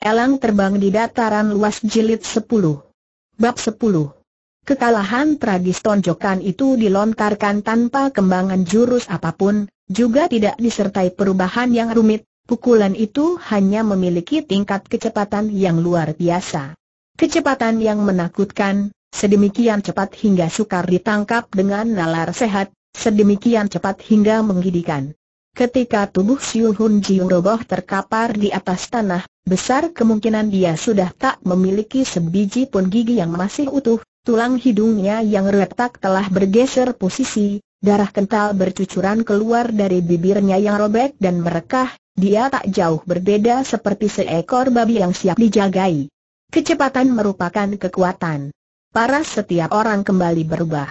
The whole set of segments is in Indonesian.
Elang terbang di dataran luas jilid 10. Bab 10. Kekalahan tragis tonjokan itu dilontarkan tanpa kembangan jurus apapun, juga tidak disertai perubahan yang rumit, pukulan itu hanya memiliki tingkat kecepatan yang luar biasa. Kecepatan yang menakutkan, sedemikian cepat hingga sukar ditangkap dengan nalar sehat, sedemikian cepat hingga menggidikan. Ketika tubuh Siu Hun Jiu roboh terkapar di atas tanah, besar kemungkinan dia sudah tak memiliki sebiji pun gigi yang masih utuh, tulang hidungnya yang retak telah bergeser posisi, darah kental bercucuran keluar dari bibirnya yang robek dan merekah, dia tak jauh berbeda seperti seekor babi yang siap dijagai. Kecepatan merupakan kekuatan. Para setiap orang kembali berubah.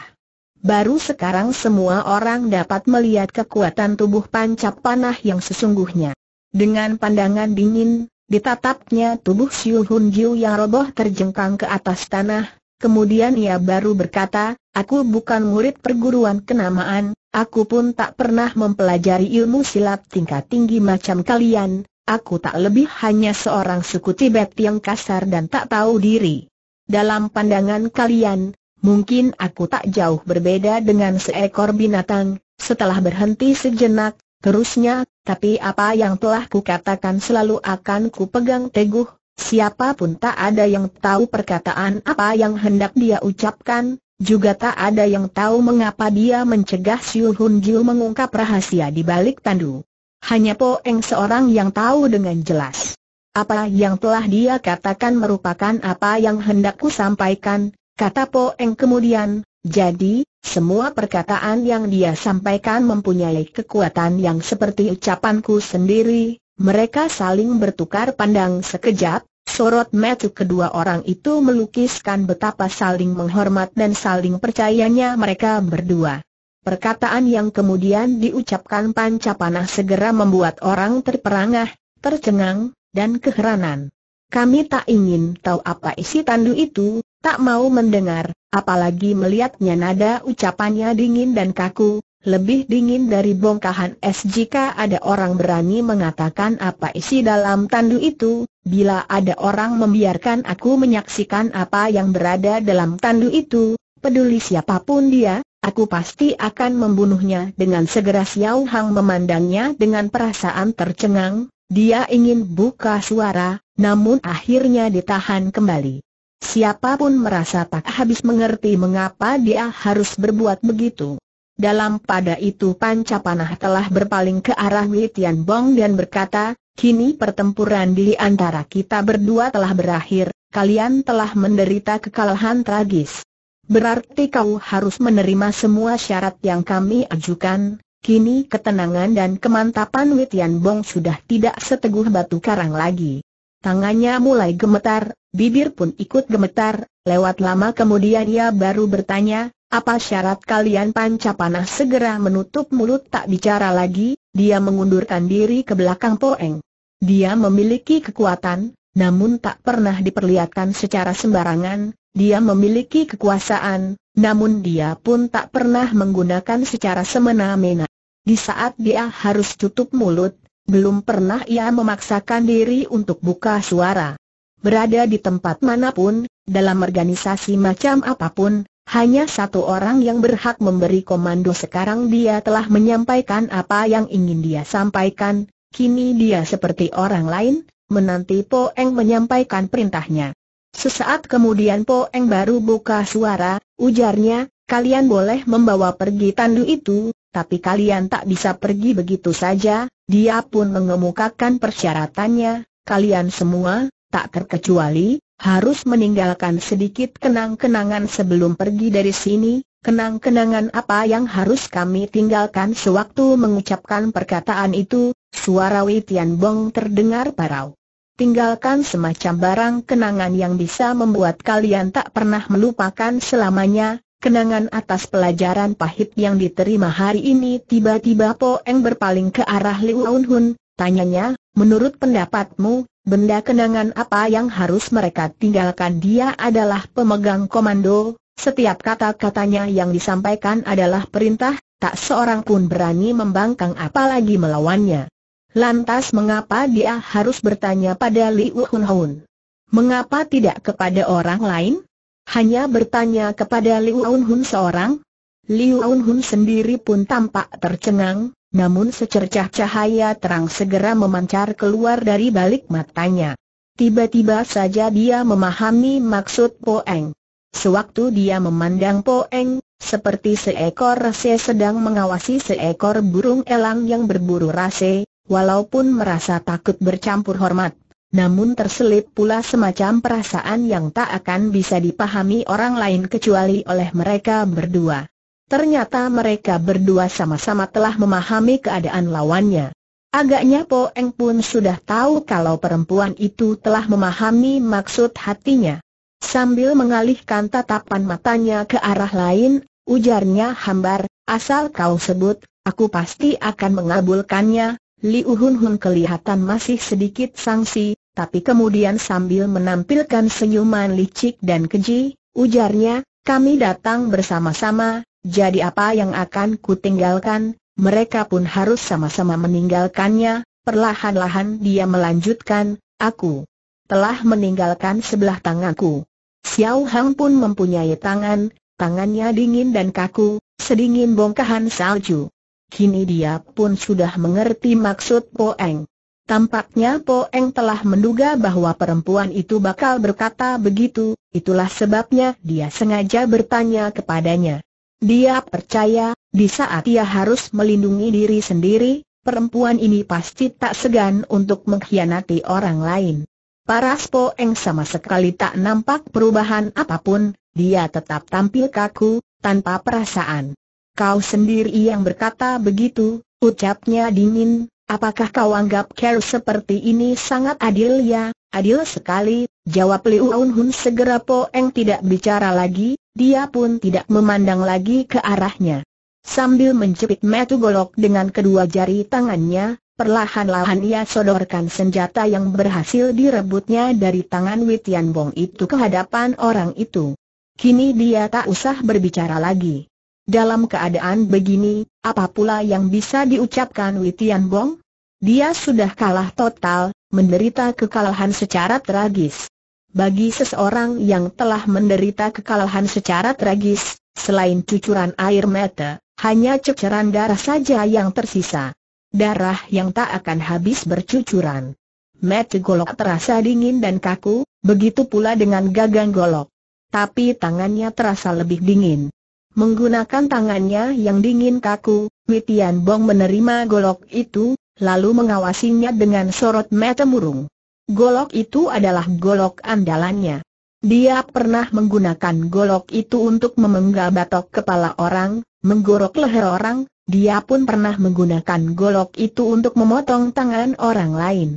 Baru sekarang semua orang dapat melihat kekuatan tubuh pancap panah yang sesungguhnya. Dengan pandangan dingin, ditatapnya tubuh Siu Hun Jiu yang roboh terjengkang ke atas tanah, kemudian ia baru berkata, Aku bukan murid perguruan kenamaan, aku pun tak pernah mempelajari ilmu silat tingkat tinggi macam kalian, aku tak lebih hanya seorang suku Tibet yang kasar dan tak tahu diri. Dalam pandangan kalian, Mungkin aku tak jauh berbeda dengan seekor binatang, setelah berhenti sejenak, terusnya, tapi apa yang telah kukatakan selalu akan kupegang teguh, siapapun tak ada yang tahu perkataan apa yang hendak dia ucapkan, juga tak ada yang tahu mengapa dia mencegah Siu Hun Jiu mengungkap rahasia di balik tandu. Hanya Po Eng seorang yang tahu dengan jelas. Apa yang telah dia katakan merupakan apa yang hendak ku sampaikan, Kata Po Eng kemudian, jadi, semua perkataan yang dia sampaikan mempunyai kekuatan yang seperti ucapanku sendiri, mereka saling bertukar pandang sekejap, sorot mata kedua orang itu melukiskan betapa saling menghormat dan saling percayanya mereka berdua. Perkataan yang kemudian diucapkan Panca Panah segera membuat orang terperangah, tercengang, dan keheranan. Kami tak ingin tahu apa isi tandu itu, Tak mau mendengar, apalagi melihatnya nada ucapannya dingin dan kaku, lebih dingin dari bongkahan es jika ada orang berani mengatakan apa isi dalam tandu itu, bila ada orang membiarkan aku menyaksikan apa yang berada dalam tandu itu, peduli siapapun dia, aku pasti akan membunuhnya dengan segera Xiao Hang memandangnya dengan perasaan tercengang, dia ingin buka suara, namun akhirnya ditahan kembali. Siapapun merasa tak habis mengerti mengapa dia harus berbuat begitu. Dalam pada itu Panca Panah telah berpaling ke arah Wei Tian Bong dan berkata, Kini pertempuran di antara kita berdua telah berakhir, kalian telah menderita kekalahan tragis. Berarti kau harus menerima semua syarat yang kami ajukan, kini ketenangan dan kemantapan Wei Tian Bong sudah tidak seteguh batu karang lagi. Tangannya mulai gemetar, bibir pun ikut gemetar, lewat lama kemudian ia baru bertanya, apa syarat kalian panca panah segera menutup mulut tak bicara lagi, dia mengundurkan diri ke belakang poeng. Dia memiliki kekuatan, namun tak pernah diperlihatkan secara sembarangan, dia memiliki kekuasaan, namun dia pun tak pernah menggunakan secara semena-mena. Di saat dia harus tutup mulut, belum pernah ia memaksakan diri untuk buka suara. Berada di tempat manapun, dalam organisasi macam apapun, hanya satu orang yang berhak memberi komando sekarang dia telah menyampaikan apa yang ingin dia sampaikan, kini dia seperti orang lain, menanti Po Eng menyampaikan perintahnya. Sesaat kemudian Po Eng baru buka suara, ujarnya, kalian boleh membawa pergi tandu itu, tapi kalian tak bisa pergi begitu saja, dia pun mengemukakan persyaratannya, kalian semua, tak terkecuali, harus meninggalkan sedikit kenang-kenangan sebelum pergi dari sini, kenang-kenangan apa yang harus kami tinggalkan sewaktu mengucapkan perkataan itu, suara Wei Bong terdengar parau. Tinggalkan semacam barang kenangan yang bisa membuat kalian tak pernah melupakan selamanya, Kenangan atas pelajaran pahit yang diterima hari ini tiba-tiba Po Eng berpaling ke arah Liu Hun, tanyanya, menurut pendapatmu, benda kenangan apa yang harus mereka tinggalkan dia adalah pemegang komando, setiap kata-katanya yang disampaikan adalah perintah, tak seorang pun berani membangkang apalagi melawannya. Lantas mengapa dia harus bertanya pada Liu Hun Hun? Mengapa tidak kepada orang lain? hanya bertanya kepada Liu Aunhun seorang. Liu Aunhun sendiri pun tampak tercengang, namun secercah cahaya terang segera memancar keluar dari balik matanya. Tiba-tiba saja dia memahami maksud Poeng. Sewaktu dia memandang Poeng, seperti seekor rase sedang mengawasi seekor burung elang yang berburu rase, walaupun merasa takut bercampur hormat namun terselip pula semacam perasaan yang tak akan bisa dipahami orang lain kecuali oleh mereka berdua. Ternyata mereka berdua sama-sama telah memahami keadaan lawannya. Agaknya Po Eng pun sudah tahu kalau perempuan itu telah memahami maksud hatinya. Sambil mengalihkan tatapan matanya ke arah lain, ujarnya hambar, asal kau sebut, aku pasti akan mengabulkannya, Li Uhun Hun kelihatan masih sedikit sangsi, tapi kemudian sambil menampilkan senyuman licik dan keji, ujarnya, kami datang bersama-sama, jadi apa yang akan kutinggalkan, mereka pun harus sama-sama meninggalkannya, perlahan-lahan dia melanjutkan, aku telah meninggalkan sebelah tanganku. Xiao Hang pun mempunyai tangan, tangannya dingin dan kaku, sedingin bongkahan salju. Kini dia pun sudah mengerti maksud Poeng. Tampaknya Poeng telah menduga bahwa perempuan itu bakal berkata begitu, itulah sebabnya dia sengaja bertanya kepadanya. Dia percaya, di saat ia harus melindungi diri sendiri, perempuan ini pasti tak segan untuk mengkhianati orang lain. Paras Poeng sama sekali tak nampak perubahan apapun, dia tetap tampil kaku, tanpa perasaan. Kau sendiri yang berkata begitu, ucapnya dingin, Apakah kau anggap care seperti ini sangat adil ya? Adil sekali, jawab Liu Aun Hun segera Poeng tidak bicara lagi, dia pun tidak memandang lagi ke arahnya. Sambil menjepit metu golok dengan kedua jari tangannya, perlahan-lahan ia sodorkan senjata yang berhasil direbutnya dari tangan Witian Bong itu ke hadapan orang itu. Kini dia tak usah berbicara lagi. Dalam keadaan begini, apa pula yang bisa diucapkan Witian Bong? Dia sudah kalah total, menderita kekalahan secara tragis. Bagi seseorang yang telah menderita kekalahan secara tragis, selain cucuran air mata, hanya ceceran darah saja yang tersisa. Darah yang tak akan habis bercucuran. Mata golok terasa dingin dan kaku, begitu pula dengan gagang golok. Tapi tangannya terasa lebih dingin. Menggunakan tangannya yang dingin kaku, Witian Bong menerima golok itu, lalu mengawasinya dengan sorot mata murung. Golok itu adalah golok andalannya. Dia pernah menggunakan golok itu untuk memenggal batok kepala orang, menggorok leher orang, dia pun pernah menggunakan golok itu untuk memotong tangan orang lain.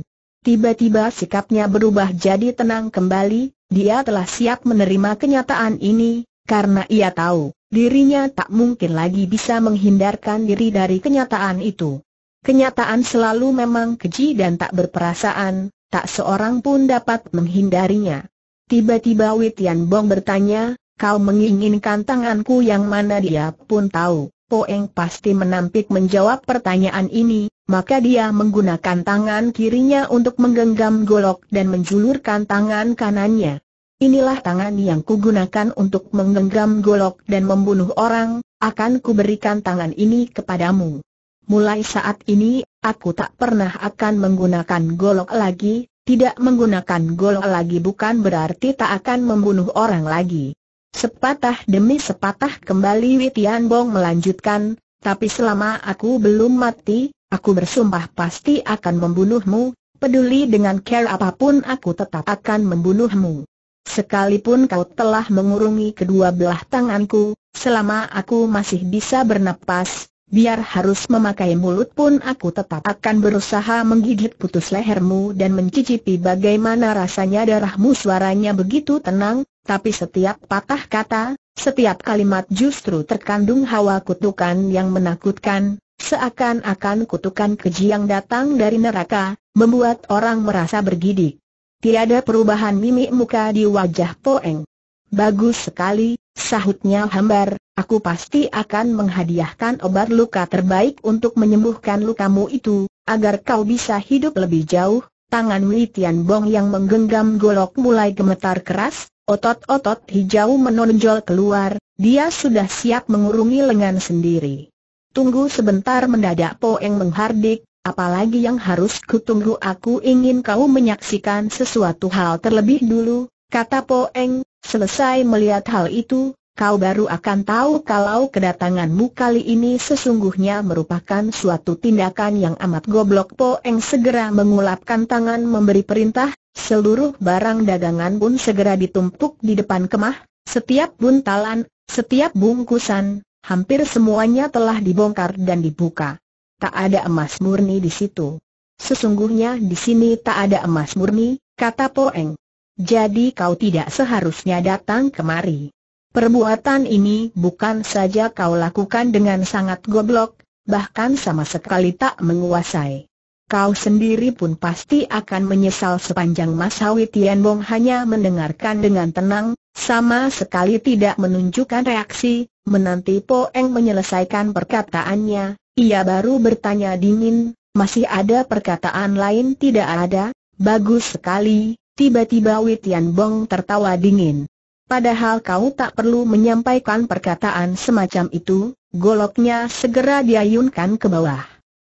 Tiba-tiba sikapnya berubah jadi tenang kembali, dia telah siap menerima kenyataan ini, karena ia tahu, dirinya tak mungkin lagi bisa menghindarkan diri dari kenyataan itu. Kenyataan selalu memang keji dan tak berperasaan, tak seorang pun dapat menghindarinya. Tiba-tiba Witian Bong bertanya, kau menginginkan tanganku yang mana dia pun tahu. Poeng pasti menampik menjawab pertanyaan ini, maka dia menggunakan tangan kirinya untuk menggenggam golok dan menjulurkan tangan kanannya inilah tangan yang kugunakan untuk menggenggam golok dan membunuh orang, akan kuberikan tangan ini kepadamu. Mulai saat ini, aku tak pernah akan menggunakan golok lagi, tidak menggunakan golok lagi bukan berarti tak akan membunuh orang lagi. Sepatah demi sepatah kembali Witian Bong melanjutkan, tapi selama aku belum mati, aku bersumpah pasti akan membunuhmu, peduli dengan care apapun aku tetap akan membunuhmu. Sekalipun kau telah mengurungi kedua belah tanganku, selama aku masih bisa bernapas, biar harus memakai mulut pun aku tetap akan berusaha menggigit putus lehermu dan mencicipi bagaimana rasanya darahmu suaranya begitu tenang, tapi setiap patah kata, setiap kalimat justru terkandung hawa kutukan yang menakutkan, seakan-akan kutukan keji yang datang dari neraka, membuat orang merasa bergidik. Tiada perubahan mimik muka di wajah Poeng. Bagus sekali, sahutnya hambar, aku pasti akan menghadiahkan obat luka terbaik untuk menyembuhkan lukamu itu, agar kau bisa hidup lebih jauh. Tangan Witian Bong yang menggenggam golok mulai gemetar keras, otot-otot hijau menonjol keluar, dia sudah siap mengurungi lengan sendiri. Tunggu sebentar mendadak Poeng menghardik, Apalagi yang harus kutunggu aku ingin kau menyaksikan sesuatu hal terlebih dulu, kata Po Eng, selesai melihat hal itu, kau baru akan tahu kalau kedatanganmu kali ini sesungguhnya merupakan suatu tindakan yang amat goblok Po Eng segera mengulapkan tangan memberi perintah, seluruh barang dagangan pun segera ditumpuk di depan kemah, setiap buntalan, setiap bungkusan, hampir semuanya telah dibongkar dan dibuka tak ada emas murni di situ. Sesungguhnya di sini tak ada emas murni, kata Poeng. Jadi kau tidak seharusnya datang kemari. Perbuatan ini bukan saja kau lakukan dengan sangat goblok, bahkan sama sekali tak menguasai. Kau sendiri pun pasti akan menyesal sepanjang Mas Hawi Bong hanya mendengarkan dengan tenang, sama sekali tidak menunjukkan reaksi, menanti Poeng menyelesaikan perkataannya, ia baru bertanya dingin, masih ada perkataan lain tidak ada? Bagus sekali, tiba-tiba Witian Bong tertawa dingin. Padahal kau tak perlu menyampaikan perkataan semacam itu, goloknya segera diayunkan ke bawah.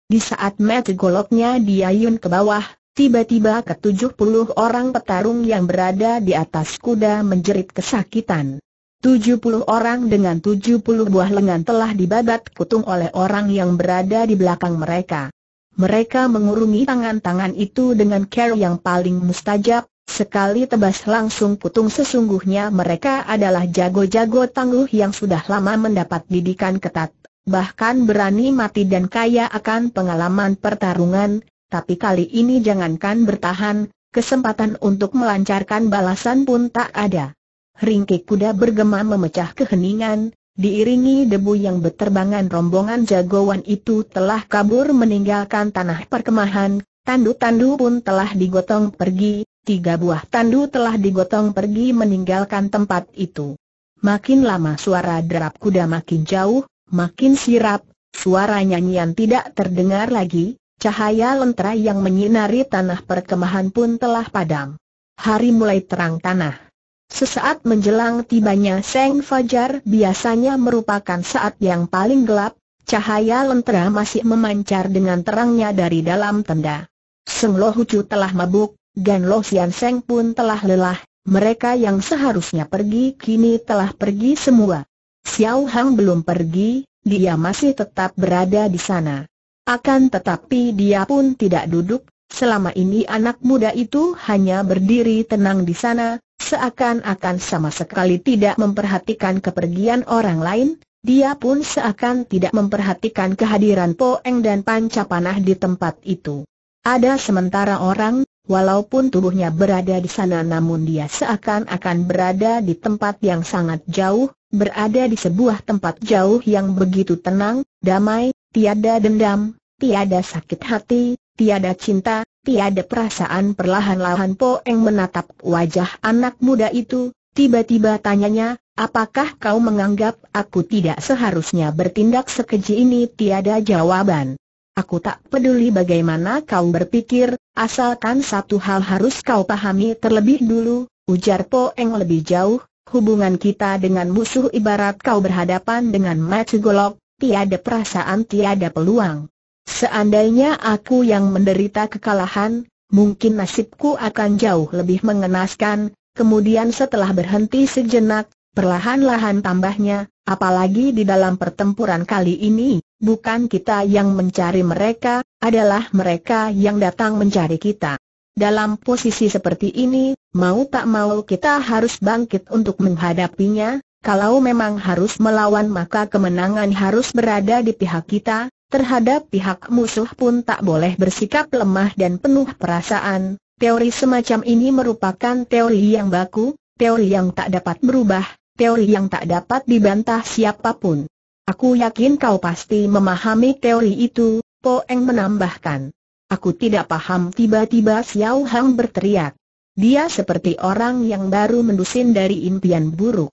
Di saat met goloknya diayun ke bawah, tiba-tiba ketujuh puluh orang petarung yang berada di atas kuda menjerit kesakitan. 70 orang dengan 70 buah lengan telah dibabat kutung oleh orang yang berada di belakang mereka. Mereka mengurungi tangan-tangan itu dengan care yang paling mustajab, sekali tebas langsung kutung sesungguhnya mereka adalah jago-jago tangguh yang sudah lama mendapat didikan ketat, bahkan berani mati dan kaya akan pengalaman pertarungan, tapi kali ini jangankan bertahan, kesempatan untuk melancarkan balasan pun tak ada. Ringkik kuda bergema memecah keheningan, diiringi debu yang beterbangan rombongan jagoan itu telah kabur meninggalkan tanah perkemahan, tandu-tandu pun telah digotong pergi, tiga buah tandu telah digotong pergi meninggalkan tempat itu. Makin lama suara derap kuda makin jauh, makin sirap, suara nyanyian tidak terdengar lagi, Cahaya lentera yang menyinari tanah perkemahan pun telah padam. Hari mulai terang tanah. Sesaat menjelang tibanya Seng Fajar biasanya merupakan saat yang paling gelap, cahaya lentera masih memancar dengan terangnya dari dalam tenda. Seng Lo Hucu telah mabuk, Gan Lo Sian Seng pun telah lelah, mereka yang seharusnya pergi kini telah pergi semua. Xiao Hang belum pergi, dia masih tetap berada di sana. Akan tetapi dia pun tidak duduk, selama ini anak muda itu hanya berdiri tenang di sana, seakan-akan sama sekali tidak memperhatikan kepergian orang lain, dia pun seakan tidak memperhatikan kehadiran Poeng dan Panca Panah di tempat itu. Ada sementara orang, walaupun tubuhnya berada di sana namun dia seakan-akan berada di tempat yang sangat jauh, berada di sebuah tempat jauh yang begitu tenang, damai, tiada dendam, tiada sakit hati, tiada cinta, Tiada perasaan perlahan-lahan Poeng menatap wajah anak muda itu, tiba-tiba tanyanya, apakah kau menganggap aku tidak seharusnya bertindak sekeji ini tiada jawaban. Aku tak peduli bagaimana kau berpikir, asalkan satu hal harus kau pahami terlebih dulu, ujar Poeng lebih jauh, hubungan kita dengan musuh ibarat kau berhadapan dengan mati golok, tiada perasaan tiada peluang. Seandainya aku yang menderita kekalahan, mungkin nasibku akan jauh lebih mengenaskan, kemudian setelah berhenti sejenak, perlahan-lahan tambahnya, apalagi di dalam pertempuran kali ini, bukan kita yang mencari mereka, adalah mereka yang datang mencari kita. Dalam posisi seperti ini, mau tak mau kita harus bangkit untuk menghadapinya, kalau memang harus melawan maka kemenangan harus berada di pihak kita, terhadap pihak musuh pun tak boleh bersikap lemah dan penuh perasaan. Teori semacam ini merupakan teori yang baku, teori yang tak dapat berubah, teori yang tak dapat dibantah siapapun. Aku yakin kau pasti memahami teori itu, Po Eng menambahkan. Aku tidak paham tiba-tiba Xiao Hang berteriak. Dia seperti orang yang baru mendusin dari impian buruk.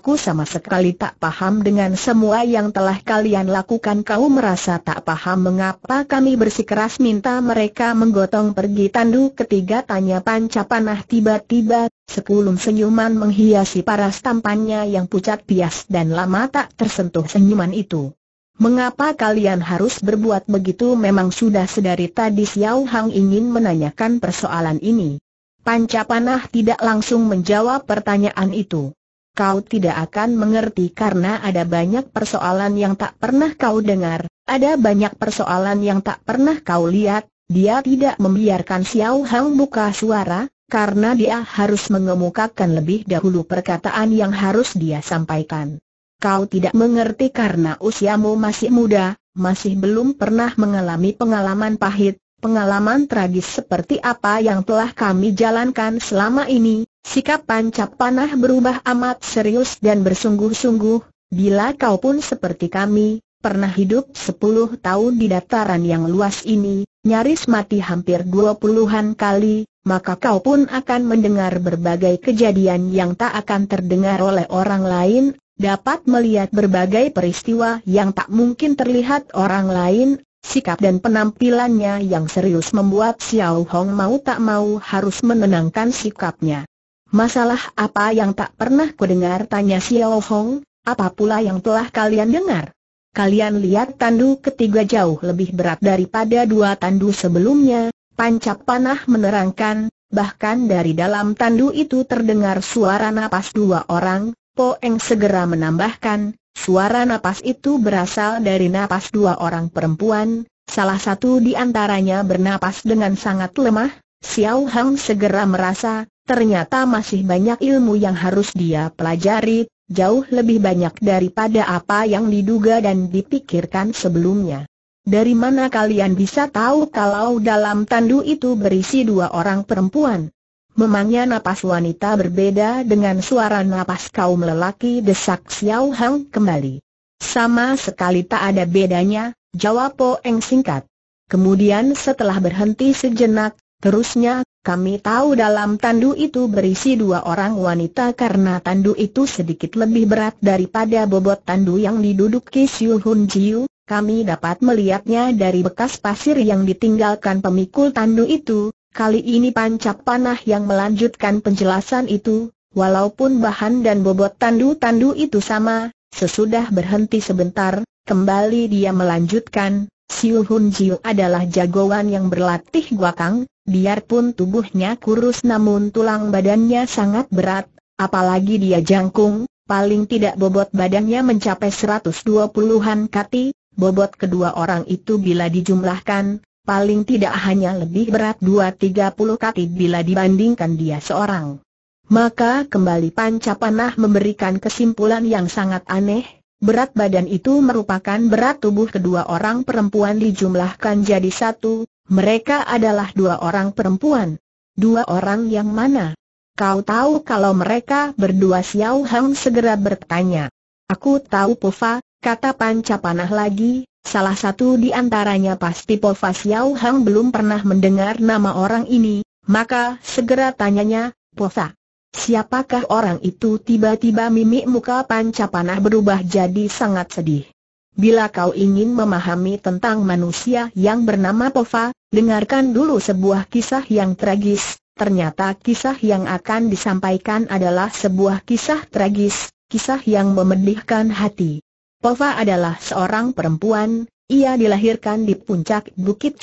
Aku sama sekali tak paham dengan semua yang telah kalian lakukan kau merasa tak paham mengapa kami bersikeras minta mereka menggotong pergi tandu ketiga tanya Panca Panah, tiba-tiba, sekulum senyuman menghiasi paras tampannya yang pucat bias dan lama tak tersentuh senyuman itu. Mengapa kalian harus berbuat begitu memang sudah sedari tadi Xiao Hang ingin menanyakan persoalan ini. Panca Panah tidak langsung menjawab pertanyaan itu kau tidak akan mengerti karena ada banyak persoalan yang tak pernah kau dengar, ada banyak persoalan yang tak pernah kau lihat. Dia tidak membiarkan Xiao Hang buka suara, karena dia harus mengemukakan lebih dahulu perkataan yang harus dia sampaikan. Kau tidak mengerti karena usiamu masih muda, masih belum pernah mengalami pengalaman pahit, pengalaman tragis seperti apa yang telah kami jalankan selama ini, sikap pancap panah berubah amat serius dan bersungguh-sungguh, bila kau pun seperti kami, pernah hidup 10 tahun di dataran yang luas ini, nyaris mati hampir 20-an kali, maka kau pun akan mendengar berbagai kejadian yang tak akan terdengar oleh orang lain, dapat melihat berbagai peristiwa yang tak mungkin terlihat orang lain, Sikap dan penampilannya yang serius membuat Xiao Hong mau tak mau harus menenangkan sikapnya. Masalah apa yang tak pernah kudengar tanya Xiao Hong, apa pula yang telah kalian dengar? Kalian lihat tandu ketiga jauh lebih berat daripada dua tandu sebelumnya, Pancap Panah menerangkan, bahkan dari dalam tandu itu terdengar suara napas dua orang, Poeng segera menambahkan, Suara napas itu berasal dari napas dua orang perempuan, salah satu di antaranya bernapas dengan sangat lemah, Xiao Hang segera merasa, ternyata masih banyak ilmu yang harus dia pelajari, jauh lebih banyak daripada apa yang diduga dan dipikirkan sebelumnya. Dari mana kalian bisa tahu kalau dalam tandu itu berisi dua orang perempuan? Memangnya napas wanita berbeda dengan suara napas kaum lelaki desak Xiao Hang kembali. Sama sekali tak ada bedanya, jawab Po Eng singkat. Kemudian setelah berhenti sejenak, terusnya, kami tahu dalam tandu itu berisi dua orang wanita karena tandu itu sedikit lebih berat daripada bobot tandu yang diduduki Siu Hun Jiu, kami dapat melihatnya dari bekas pasir yang ditinggalkan pemikul tandu itu, Kali ini pancak panah yang melanjutkan penjelasan itu, walaupun bahan dan bobot tandu-tandu itu sama, sesudah berhenti sebentar, kembali dia melanjutkan, Siu Hun Jiu adalah jagoan yang berlatih guakang, biarpun tubuhnya kurus namun tulang badannya sangat berat, apalagi dia jangkung, paling tidak bobot badannya mencapai 120-an kati, bobot kedua orang itu bila dijumlahkan, paling tidak hanya lebih berat 2-30 kaki bila dibandingkan dia seorang. Maka kembali Panca Panah memberikan kesimpulan yang sangat aneh, berat badan itu merupakan berat tubuh kedua orang perempuan dijumlahkan jadi satu, mereka adalah dua orang perempuan. Dua orang yang mana? Kau tahu kalau mereka berdua Xiao Hang segera bertanya. Aku tahu Pufa, kata Panca Panah lagi, Salah satu di antaranya pasti Po Fasiau Hang belum pernah mendengar nama orang ini, maka segera tanyanya, Posa. Siapakah orang itu tiba-tiba mimik muka Panca Panah berubah jadi sangat sedih. Bila kau ingin memahami tentang manusia yang bernama Pova, dengarkan dulu sebuah kisah yang tragis. Ternyata kisah yang akan disampaikan adalah sebuah kisah tragis, kisah yang memedihkan hati. Pova adalah seorang perempuan, ia dilahirkan di puncak Bukit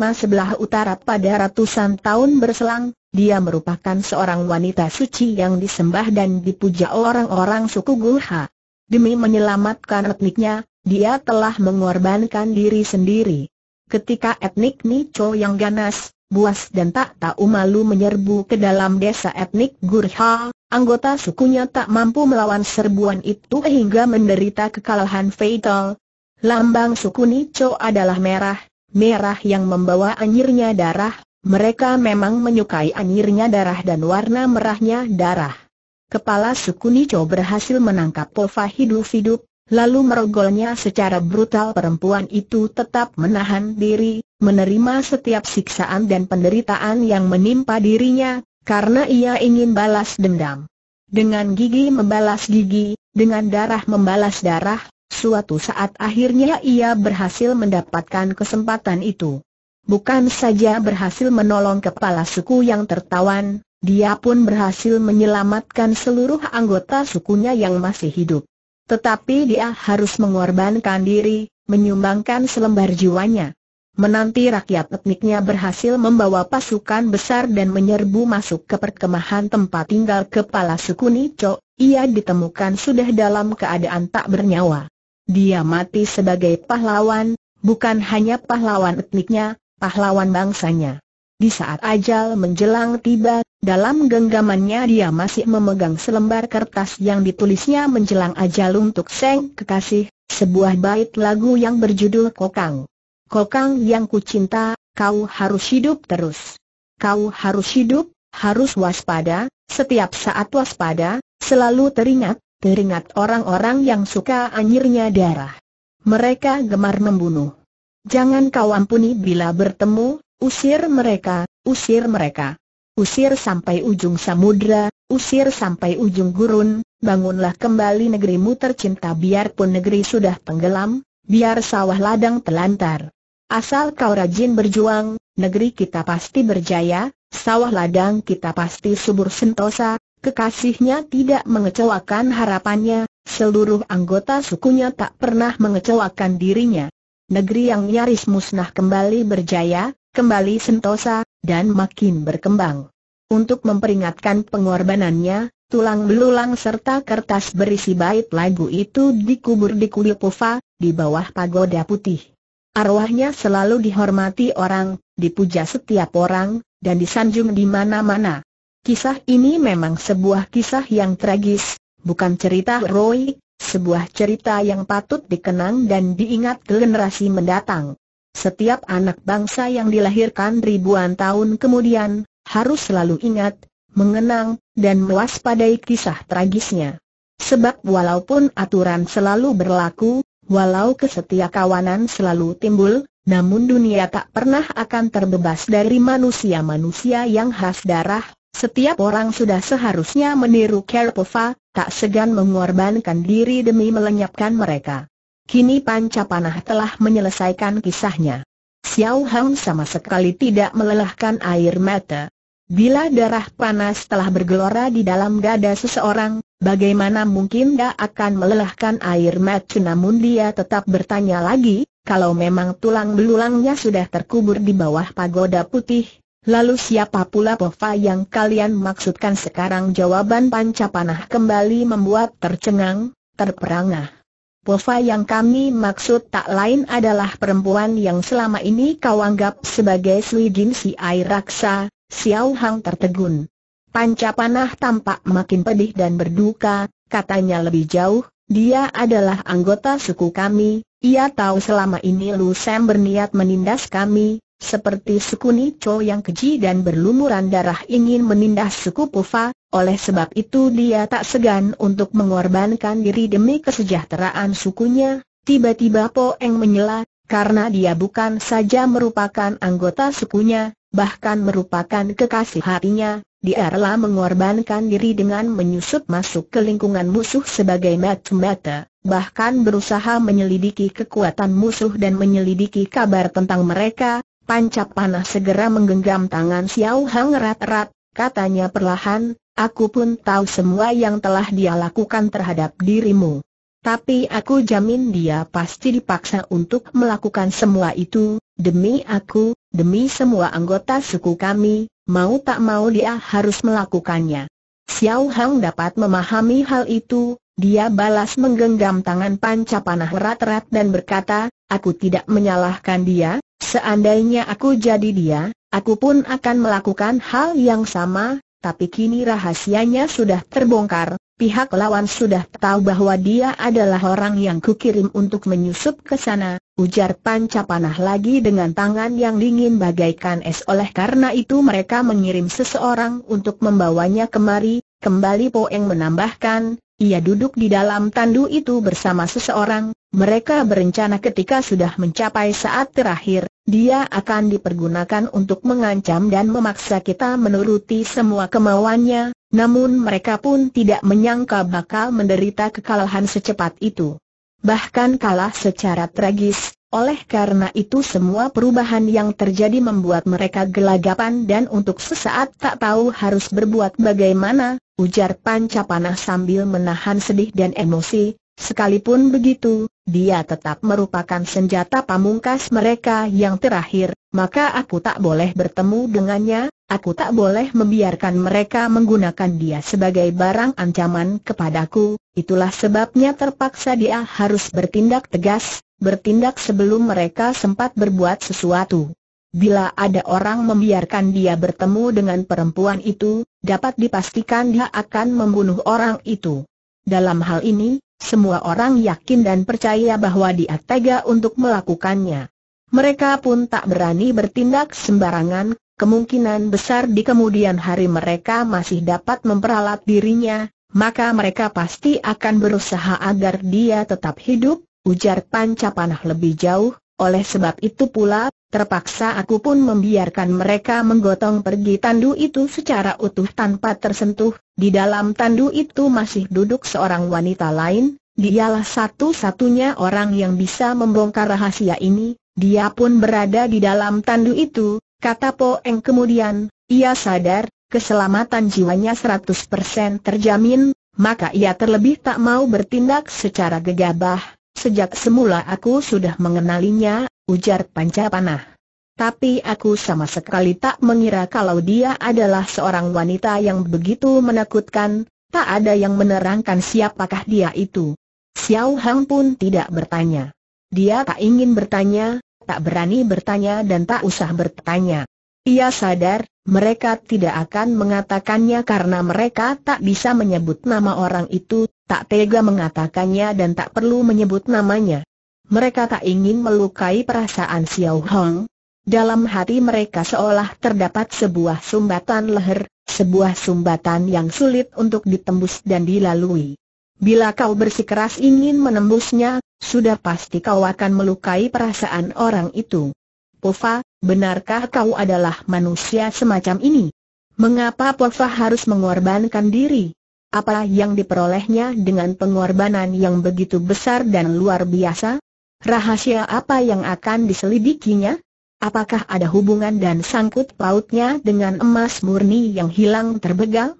Mas sebelah utara pada ratusan tahun berselang, dia merupakan seorang wanita suci yang disembah dan dipuja orang-orang suku Gulha. Demi menyelamatkan etniknya, dia telah mengorbankan diri sendiri. Ketika etnik Nicho yang ganas, buas dan tak tahu malu menyerbu ke dalam desa etnik Gurha, anggota sukunya tak mampu melawan serbuan itu hingga menderita kekalahan fatal. Lambang suku Nico adalah merah, merah yang membawa anirnya darah, mereka memang menyukai anirnya darah dan warna merahnya darah. Kepala suku Nico berhasil menangkap Pova hidup-hidup, lalu merogolnya secara brutal perempuan itu tetap menahan diri, menerima setiap siksaan dan penderitaan yang menimpa dirinya, karena ia ingin balas dendam. Dengan gigi membalas gigi, dengan darah membalas darah, suatu saat akhirnya ia berhasil mendapatkan kesempatan itu. Bukan saja berhasil menolong kepala suku yang tertawan, dia pun berhasil menyelamatkan seluruh anggota sukunya yang masih hidup. Tetapi dia harus mengorbankan diri, menyumbangkan selembar jiwanya. Menanti rakyat etniknya berhasil membawa pasukan besar dan menyerbu masuk ke perkemahan tempat tinggal kepala suku Nico, ia ditemukan sudah dalam keadaan tak bernyawa. Dia mati sebagai pahlawan, bukan hanya pahlawan etniknya, pahlawan bangsanya. Di saat ajal menjelang tiba, dalam genggamannya dia masih memegang selembar kertas yang ditulisnya menjelang ajal untuk Seng Kekasih, sebuah bait lagu yang berjudul Kokang. Kokang yang kucinta, kau harus hidup terus. Kau harus hidup, harus waspada, setiap saat waspada, selalu teringat, teringat orang-orang yang suka anjirnya darah. Mereka gemar membunuh. Jangan kau ampuni bila bertemu, Usir mereka, usir mereka. Usir sampai ujung samudra, usir sampai ujung gurun, bangunlah kembali negerimu tercinta biarpun negeri sudah tenggelam, biar sawah ladang telantar. Asal kau rajin berjuang, negeri kita pasti berjaya, sawah ladang kita pasti subur sentosa, kekasihnya tidak mengecewakan harapannya, seluruh anggota sukunya tak pernah mengecewakan dirinya. Negeri yang nyaris musnah kembali berjaya, kembali sentosa, dan makin berkembang. Untuk memperingatkan pengorbanannya, tulang belulang serta kertas berisi bait lagu itu dikubur di Kulipova, di bawah pagoda putih. Arwahnya selalu dihormati orang, dipuja setiap orang, dan disanjung di mana-mana. Kisah ini memang sebuah kisah yang tragis, bukan cerita roy. sebuah cerita yang patut dikenang dan diingat ke generasi mendatang. Setiap anak bangsa yang dilahirkan ribuan tahun kemudian, harus selalu ingat, mengenang, dan mewaspadai kisah tragisnya. Sebab walaupun aturan selalu berlaku, walau kesetia kawanan selalu timbul, namun dunia tak pernah akan terbebas dari manusia-manusia yang khas darah, setiap orang sudah seharusnya meniru Kerpova, tak segan mengorbankan diri demi melenyapkan mereka. Kini panca panah telah menyelesaikan kisahnya. Xiao Hang sama sekali tidak melelahkan air mata. Bila darah panas telah bergelora di dalam dada seseorang, bagaimana mungkin dia akan melelahkan air mata namun dia tetap bertanya lagi, kalau memang tulang belulangnya sudah terkubur di bawah pagoda putih, lalu siapa pula Pova yang kalian maksudkan sekarang jawaban panca panah kembali membuat tercengang, terperangah. Pova yang kami maksud tak lain adalah perempuan yang selama ini kau anggap sebagai Sui Jin Si Ai Raksa, Xiao Hang tertegun. Panca panah tampak makin pedih dan berduka, katanya lebih jauh, dia adalah anggota suku kami, ia tahu selama ini Lu Sam berniat menindas kami, seperti suku Nico yang keji dan berlumuran darah ingin menindas suku Pufa, oleh sebab itu dia tak segan untuk mengorbankan diri demi kesejahteraan sukunya, tiba-tiba Po Eng menyela, karena dia bukan saja merupakan anggota sukunya, bahkan merupakan kekasih hatinya, dia rela mengorbankan diri dengan menyusup masuk ke lingkungan musuh sebagai mata-mata, bahkan berusaha menyelidiki kekuatan musuh dan menyelidiki kabar tentang mereka, Pancap panah segera menggenggam tangan Xiao Hang rat-rat, katanya perlahan, aku pun tahu semua yang telah dia lakukan terhadap dirimu. Tapi aku jamin dia pasti dipaksa untuk melakukan semua itu, demi aku, demi semua anggota suku kami, mau tak mau dia harus melakukannya. Xiao Hang dapat memahami hal itu, dia balas menggenggam tangan Panca Panah rat-rat dan berkata, aku tidak menyalahkan dia, Seandainya aku jadi dia, aku pun akan melakukan hal yang sama, tapi kini rahasianya sudah terbongkar, pihak lawan sudah tahu bahwa dia adalah orang yang kukirim untuk menyusup ke sana, ujar Panca Panah lagi dengan tangan yang dingin bagaikan es oleh karena itu mereka mengirim seseorang untuk membawanya kemari, kembali Poeng menambahkan, ia duduk di dalam tandu itu bersama seseorang, mereka berencana ketika sudah mencapai saat terakhir, dia akan dipergunakan untuk mengancam dan memaksa kita menuruti semua kemauannya, namun mereka pun tidak menyangka bakal menderita kekalahan secepat itu. Bahkan kalah secara tragis, oleh karena itu semua perubahan yang terjadi membuat mereka gelagapan dan untuk sesaat tak tahu harus berbuat bagaimana, ujar Panca Panah sambil menahan sedih dan emosi, Sekalipun begitu, dia tetap merupakan senjata pamungkas mereka yang terakhir, maka aku tak boleh bertemu dengannya, aku tak boleh membiarkan mereka menggunakan dia sebagai barang ancaman kepadaku, itulah sebabnya terpaksa dia harus bertindak tegas, bertindak sebelum mereka sempat berbuat sesuatu. Bila ada orang membiarkan dia bertemu dengan perempuan itu, dapat dipastikan dia akan membunuh orang itu. Dalam hal ini, semua orang yakin dan percaya bahwa dia tega untuk melakukannya. Mereka pun tak berani bertindak sembarangan, kemungkinan besar di kemudian hari mereka masih dapat memperalat dirinya, maka mereka pasti akan berusaha agar dia tetap hidup, ujar panca panah lebih jauh, oleh sebab itu pula, terpaksa aku pun membiarkan mereka menggotong pergi tandu itu secara utuh tanpa tersentuh, di dalam tandu itu masih duduk seorang wanita lain, dialah satu-satunya orang yang bisa membongkar rahasia ini, dia pun berada di dalam tandu itu, kata Po Eng kemudian, ia sadar, keselamatan jiwanya 100% terjamin, maka ia terlebih tak mau bertindak secara gegabah, Sejak semula aku sudah mengenalinya, ujar Panca Panah. Tapi aku sama sekali tak mengira kalau dia adalah seorang wanita yang begitu menakutkan, tak ada yang menerangkan siapakah dia itu. Xiao Hang pun tidak bertanya. Dia tak ingin bertanya, tak berani bertanya dan tak usah bertanya. Ia sadar, mereka tidak akan mengatakannya karena mereka tak bisa menyebut nama orang itu, tak tega mengatakannya dan tak perlu menyebut namanya. Mereka tak ingin melukai perasaan Xiao Hong. Dalam hati mereka seolah terdapat sebuah sumbatan leher, sebuah sumbatan yang sulit untuk ditembus dan dilalui. Bila kau bersikeras ingin menembusnya, sudah pasti kau akan melukai perasaan orang itu. Pufa benarkah kau adalah manusia semacam ini? Mengapa Porfa harus mengorbankan diri? Apa yang diperolehnya dengan pengorbanan yang begitu besar dan luar biasa? Rahasia apa yang akan diselidikinya? Apakah ada hubungan dan sangkut pautnya dengan emas murni yang hilang terbegal?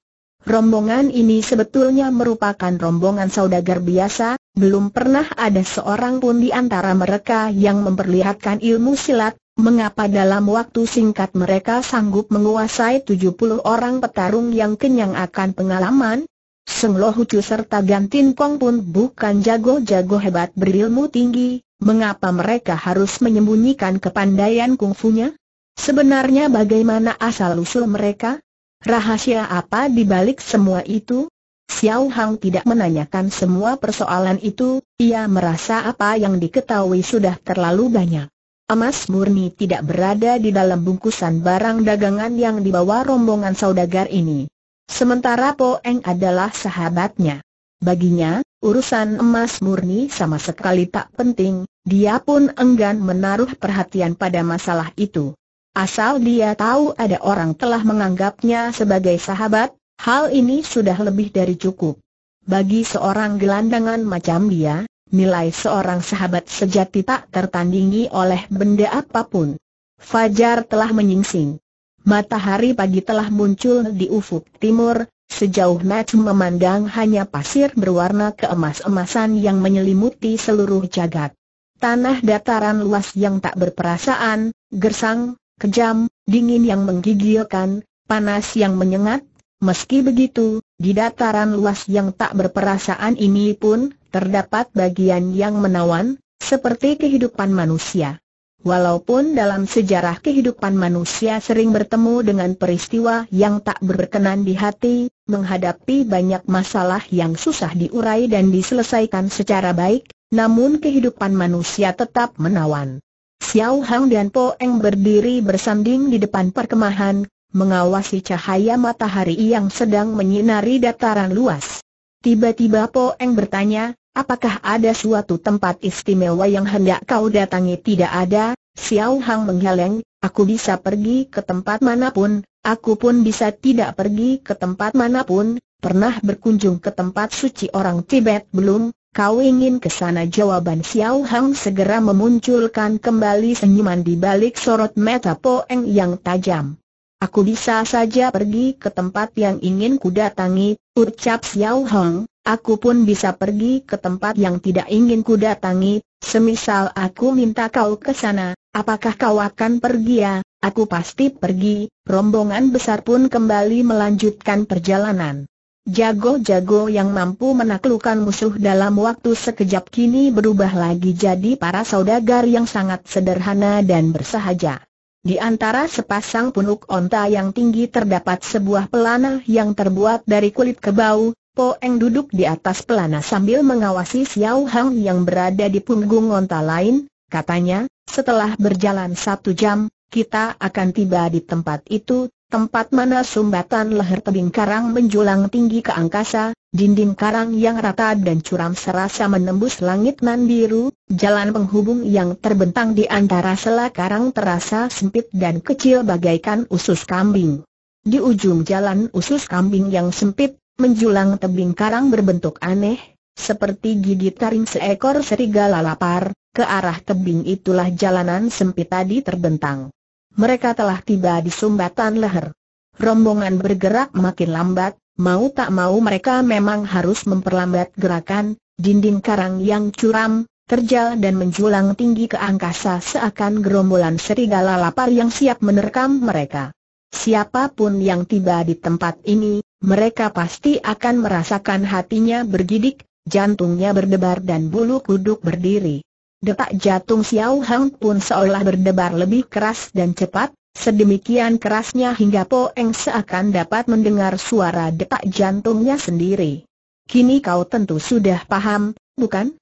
Rombongan ini sebetulnya merupakan rombongan saudagar biasa, belum pernah ada seorang pun di antara mereka yang memperlihatkan ilmu silat, Mengapa dalam waktu singkat mereka sanggup menguasai 70 orang petarung yang kenyang akan pengalaman? Seng Lo Hucu serta Gantin Kong pun bukan jago-jago hebat berilmu tinggi, mengapa mereka harus menyembunyikan kepandaian kungfunya? Sebenarnya bagaimana asal-usul mereka? Rahasia apa di balik semua itu? Xiao Hang tidak menanyakan semua persoalan itu, ia merasa apa yang diketahui sudah terlalu banyak. Emas murni tidak berada di dalam bungkusan barang dagangan yang dibawa rombongan saudagar ini. Sementara Po Eng adalah sahabatnya. Baginya, urusan emas murni sama sekali tak penting, dia pun enggan menaruh perhatian pada masalah itu. Asal dia tahu ada orang telah menganggapnya sebagai sahabat, hal ini sudah lebih dari cukup. Bagi seorang gelandangan macam dia, Nilai seorang sahabat sejati tak tertandingi oleh benda apapun. Fajar telah menyingsing. Matahari pagi telah muncul di ufuk timur, sejauh mata memandang hanya pasir berwarna keemas-emasan yang menyelimuti seluruh jagat. Tanah dataran luas yang tak berperasaan, gersang, kejam, dingin yang menggigilkan, panas yang menyengat, meski begitu, di dataran luas yang tak berperasaan ini pun, terdapat bagian yang menawan, seperti kehidupan manusia. Walaupun dalam sejarah kehidupan manusia sering bertemu dengan peristiwa yang tak berkenan di hati, menghadapi banyak masalah yang susah diurai dan diselesaikan secara baik, namun kehidupan manusia tetap menawan. Xiao Hang dan Po Eng berdiri bersanding di depan perkemahan, mengawasi cahaya matahari yang sedang menyinari dataran luas. Tiba-tiba Po Eng bertanya, Apakah ada suatu tempat istimewa yang hendak kau datangi? Tidak ada, Xiao Hang menggeleng, aku bisa pergi ke tempat manapun, aku pun bisa tidak pergi ke tempat manapun, pernah berkunjung ke tempat suci orang Tibet belum? Kau ingin ke sana? Jawaban Xiao Hang segera memunculkan kembali senyuman di balik sorot mata Poeng yang tajam. Aku bisa saja pergi ke tempat yang ingin ku datangi, ucap Xiao Hang, Aku pun bisa pergi ke tempat yang tidak ingin ku datangi, semisal aku minta kau ke sana, apakah kau akan pergi ya? Aku pasti pergi, rombongan besar pun kembali melanjutkan perjalanan. Jago-jago yang mampu menaklukkan musuh dalam waktu sekejap kini berubah lagi jadi para saudagar yang sangat sederhana dan bersahaja. Di antara sepasang punuk onta yang tinggi terdapat sebuah pelana yang terbuat dari kulit kebau, Poeng duduk di atas pelana sambil mengawasi Xiao Hang yang berada di punggung onta lain, katanya, setelah berjalan satu jam, kita akan tiba di tempat itu, tempat mana sumbatan leher tebing karang menjulang tinggi ke angkasa, dinding karang yang rata dan curam serasa menembus langit nan biru, jalan penghubung yang terbentang di antara sela karang terasa sempit dan kecil bagaikan usus kambing. Di ujung jalan usus kambing yang sempit, menjulang tebing karang berbentuk aneh, seperti gigi taring seekor serigala lapar, ke arah tebing itulah jalanan sempit tadi terbentang. Mereka telah tiba di sumbatan leher. Rombongan bergerak makin lambat, mau tak mau mereka memang harus memperlambat gerakan, dinding karang yang curam, terjal dan menjulang tinggi ke angkasa seakan gerombolan serigala lapar yang siap menerkam mereka. Siapapun yang tiba di tempat ini, mereka pasti akan merasakan hatinya bergidik, jantungnya berdebar dan bulu kuduk berdiri. Detak jantung Xiao Hang pun seolah berdebar lebih keras dan cepat, sedemikian kerasnya hingga Po Eng seakan dapat mendengar suara detak jantungnya sendiri. Kini kau tentu sudah paham, bukan?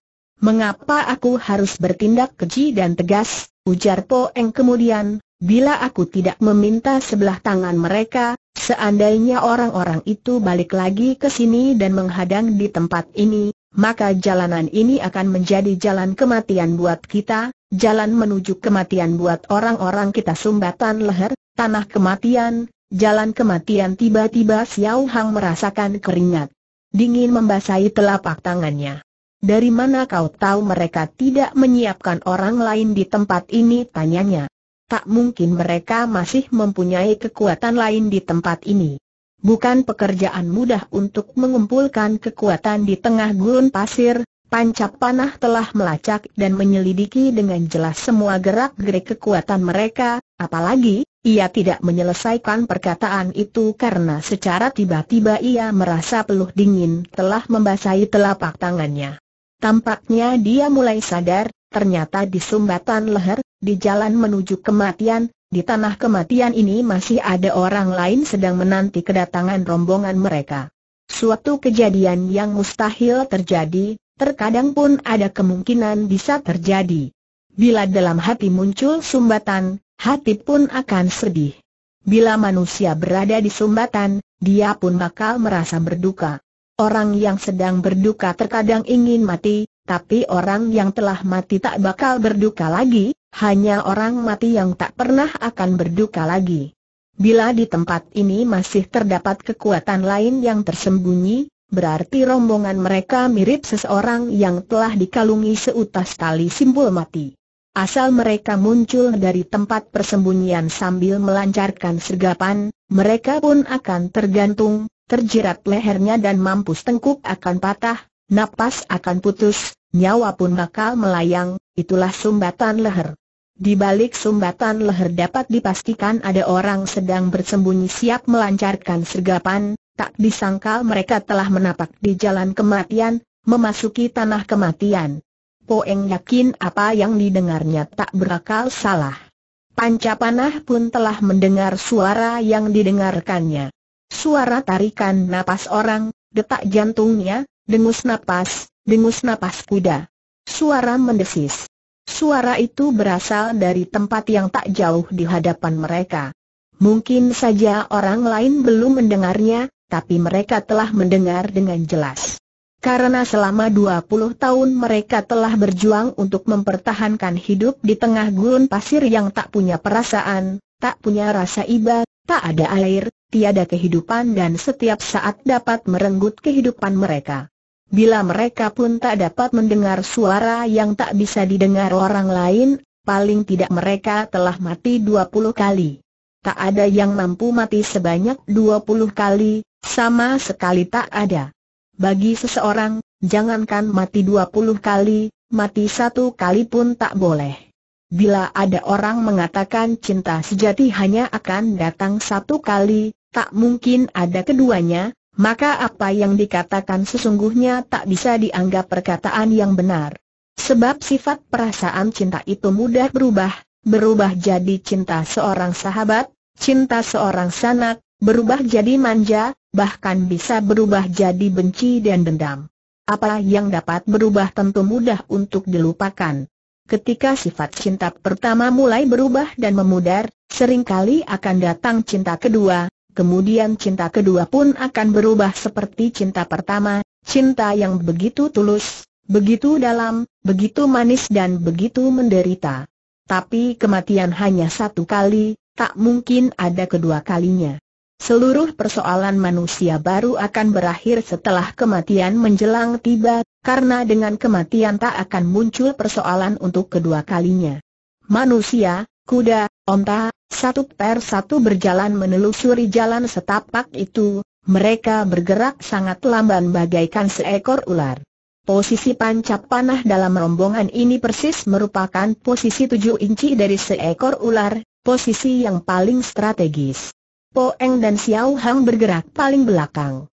Mengapa aku harus bertindak keji dan tegas, ujar Po Eng kemudian, bila aku tidak meminta sebelah tangan mereka, Seandainya orang-orang itu balik lagi ke sini dan menghadang di tempat ini, maka jalanan ini akan menjadi jalan kematian buat kita, jalan menuju kematian buat orang-orang kita sumbatan leher, tanah kematian, jalan kematian tiba-tiba Xiao Hang merasakan keringat. Dingin membasahi telapak tangannya. Dari mana kau tahu mereka tidak menyiapkan orang lain di tempat ini? Tanyanya tak mungkin mereka masih mempunyai kekuatan lain di tempat ini. Bukan pekerjaan mudah untuk mengumpulkan kekuatan di tengah gurun pasir, pancap panah telah melacak dan menyelidiki dengan jelas semua gerak-gerik kekuatan mereka, apalagi, ia tidak menyelesaikan perkataan itu karena secara tiba-tiba ia merasa peluh dingin telah membasahi telapak tangannya. Tampaknya dia mulai sadar, ternyata di sumbatan leher, di jalan menuju kematian, di tanah kematian ini masih ada orang lain sedang menanti kedatangan rombongan mereka. Suatu kejadian yang mustahil terjadi, terkadang pun ada kemungkinan bisa terjadi. Bila dalam hati muncul sumbatan, hati pun akan sedih. Bila manusia berada di sumbatan, dia pun bakal merasa berduka. Orang yang sedang berduka terkadang ingin mati, tapi orang yang telah mati tak bakal berduka lagi, hanya orang mati yang tak pernah akan berduka lagi. Bila di tempat ini masih terdapat kekuatan lain yang tersembunyi, berarti rombongan mereka mirip seseorang yang telah dikalungi seutas tali simbol mati. Asal mereka muncul dari tempat persembunyian sambil melancarkan sergapan, mereka pun akan tergantung, terjerat lehernya dan mampus tengkuk akan patah, napas akan putus, nyawa pun bakal melayang, itulah sumbatan leher. Di balik sumbatan leher dapat dipastikan ada orang sedang bersembunyi siap melancarkan sergapan, tak disangkal mereka telah menapak di jalan kematian, memasuki tanah kematian. Poeng yakin apa yang didengarnya tak berakal salah. Panca panah pun telah mendengar suara yang didengarkannya. Suara tarikan napas orang, detak jantungnya, dengus napas, dengus napas kuda. Suara mendesis. Suara itu berasal dari tempat yang tak jauh di hadapan mereka. Mungkin saja orang lain belum mendengarnya, tapi mereka telah mendengar dengan jelas. Karena selama 20 tahun mereka telah berjuang untuk mempertahankan hidup di tengah gurun pasir yang tak punya perasaan, tak punya rasa iba, tak ada air, tiada kehidupan dan setiap saat dapat merenggut kehidupan mereka. Bila mereka pun tak dapat mendengar suara yang tak bisa didengar orang lain, paling tidak mereka telah mati dua puluh kali. Tak ada yang mampu mati sebanyak dua puluh kali, sama sekali tak ada. Bagi seseorang, jangankan mati dua puluh kali, mati satu kali pun tak boleh. Bila ada orang mengatakan cinta sejati hanya akan datang satu kali, tak mungkin ada keduanya, maka apa yang dikatakan sesungguhnya tak bisa dianggap perkataan yang benar. Sebab sifat perasaan cinta itu mudah berubah, berubah jadi cinta seorang sahabat, cinta seorang sanak, berubah jadi manja, bahkan bisa berubah jadi benci dan dendam. Apa yang dapat berubah tentu mudah untuk dilupakan. Ketika sifat cinta pertama mulai berubah dan memudar, seringkali akan datang cinta kedua, kemudian cinta kedua pun akan berubah seperti cinta pertama, cinta yang begitu tulus, begitu dalam, begitu manis dan begitu menderita. Tapi kematian hanya satu kali, tak mungkin ada kedua kalinya. Seluruh persoalan manusia baru akan berakhir setelah kematian menjelang tiba, karena dengan kematian tak akan muncul persoalan untuk kedua kalinya. Manusia, kuda, Onta, satu satu berjalan menelusuri jalan setapak itu, mereka bergerak sangat lamban bagaikan seekor ular. Posisi pancap panah dalam rombongan ini persis merupakan posisi tujuh inci dari seekor ular, posisi yang paling strategis. Poeng dan Xiao Hang bergerak paling belakang.